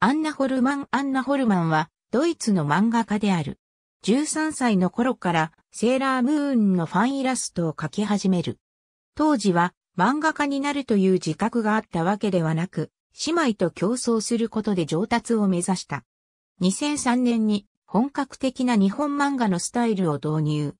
アンナ・ホルマン・アンナ・ホルマンは、ドイツの漫画家である。13歳の頃から、セーラームーンのファンイラストを描き始める。当時は、漫画家になるという自覚があったわけではなく、姉妹と競争することで上達を目指した。2003年に、本格的な日本漫画のスタイルを導入。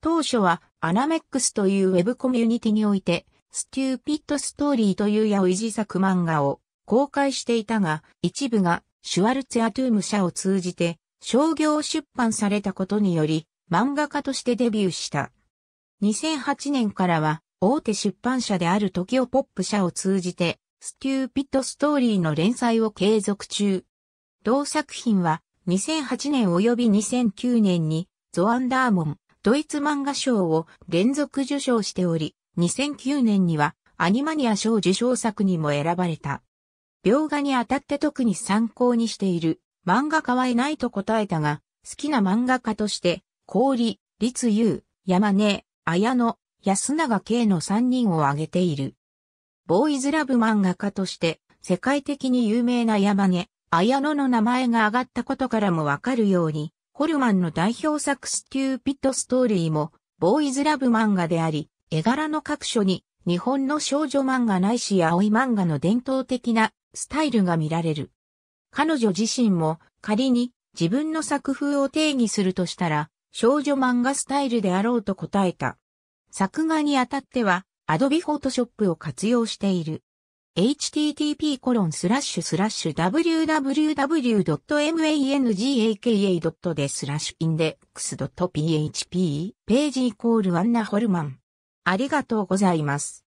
当初は、アナメックスというウェブコミュニティにおいて、ステューピッドストーリーという矢を維持作漫画を公開していたが、一部がシュワルツアトゥーム社を通じて商業出版されたことにより、漫画家としてデビューした。2008年からは、大手出版社であるキオポップ社を通じて、スキューピッドストーリーの連載を継続中。同作品は、2008年及び2009年に、ゾアンダーモン、ドイツ漫画賞を連続受賞しており、2009年には、アニマニア賞受賞作にも選ばれた。描画にあたって特に参考にしている漫画家はいないと答えたが、好きな漫画家として、氷、立優、山根、綾野、安永慶の3人を挙げている。ボーイズラブ漫画家として、世界的に有名な山根、綾野の名前が挙がったことからもわかるように、ホルマンの代表作スキューピッドストーリーも、ボーイズラブ漫画であり、絵柄の各所に、日本の少女漫画ないし青い漫画の伝統的なスタイルが見られる。彼女自身も仮に自分の作風を定義するとしたら少女漫画スタイルであろうと答えた。作画にあたっては Adobe Photoshop を活用している。http://www.mangaka.de スラッシュインデックス .php ページイコールアンナホルマン。ありがとうございます。